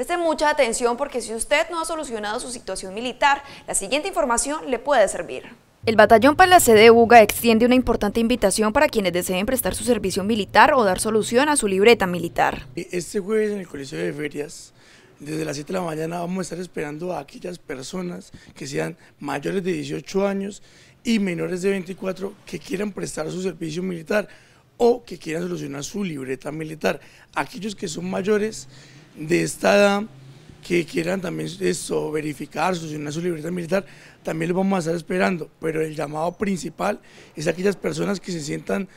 Preste mucha atención porque si usted no ha solucionado su situación militar, la siguiente información le puede servir. El batallón Palacé de Buga extiende una importante invitación para quienes deseen prestar su servicio militar o dar solución a su libreta militar. E-, este jueves en el Colegio de Ferias, desde las 7 de la mañana vamos a estar esperando a aquellas personas que sean mayores de 18 años y menores de 24 que quieran prestar su servicio militar o que quieran solucionar su libreta militar. Aquellos que son mayores de esta que quieran también eso, verificar, solucionar su libertad militar, también lo vamos a estar esperando. Pero el llamado principal es a aquellas personas que se sientan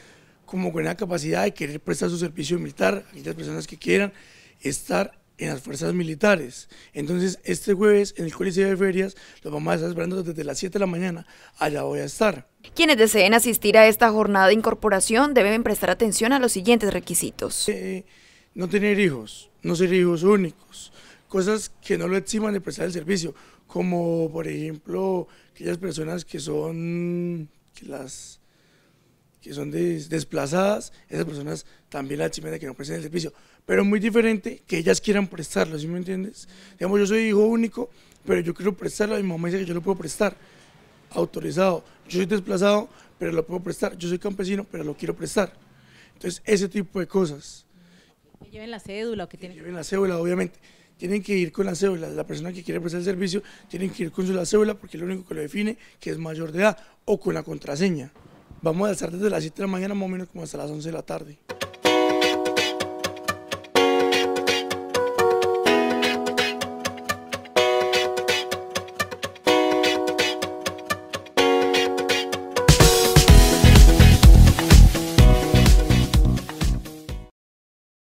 como con la capacidad de querer prestar su servicio militar, aquellas personas que quieran estar en las fuerzas militares. Entonces, este jueves en el Coliseo de Ferias, lo vamos a estar esperando desde las 7 de la mañana, allá voy a estar. Quienes deseen asistir a esta jornada de incorporación deben prestar atención a los siguientes requisitos. Eh, no tener hijos, no ser hijos únicos, cosas que no lo eximan de prestar el servicio, como por ejemplo aquellas personas que son las que son desplazadas, esas personas también la eximen de que no presten el servicio, pero muy diferente que ellas quieran prestarlo, ¿sí me entiendes? Digamos, yo soy hijo único, pero yo quiero prestarlo, mi mamá dice que yo lo puedo prestar, autorizado, yo soy desplazado, pero lo puedo prestar, yo soy campesino, pero lo quiero prestar. Entonces, ese tipo de cosas. Que lleven la cédula o que, Lleven la cédula, obviamente. Tienen que ir con la cédula. La persona que quiere prestar el servicio tiene que ir con su la cédula porque es lo único que lo define que es mayor de edad o con la contraseña. Vamos a estar desde las 7 de la mañana más o menos como hasta las 11 de la tarde.